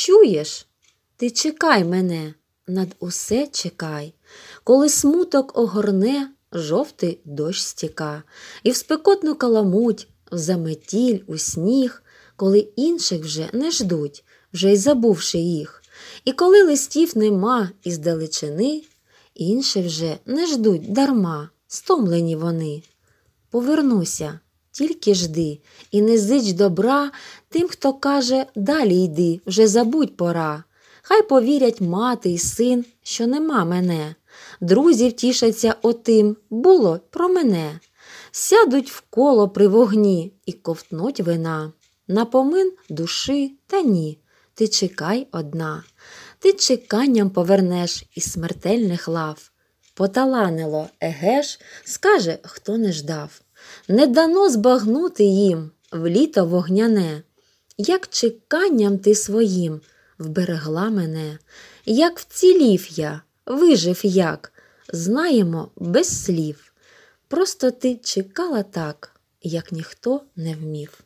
Чуєш? Ти чекай мене, над усе чекай, коли смуток огорне, жовтий дощ стіка, і в спекотну каламуть, в заметіль, у сніг, коли інших вже не ждуть, вже й забувши їх. І коли листів нема із далечини, інші вже не ждуть дарма, стомлені вони. Повернуся, тільки жди і не зич добра тим, хто каже далі йди, вже забудь пора. Хай повірять мати й син, що нема мене. Друзі втішаться отим, було про мене. Сядуть в коло при вогні і ковтнуть вина. Напомин душі та ні. Ти чекай одна, ти чеканням повернеш із смертельних лав. Поталанило, егеш, скаже, хто не ждав не дано збагнути їм в літо вогняне, як чеканням ти своїм вберегла мене, як вцілів я, вижив як, знаємо без слів. Просто ти чекала так, як ніхто не вмів.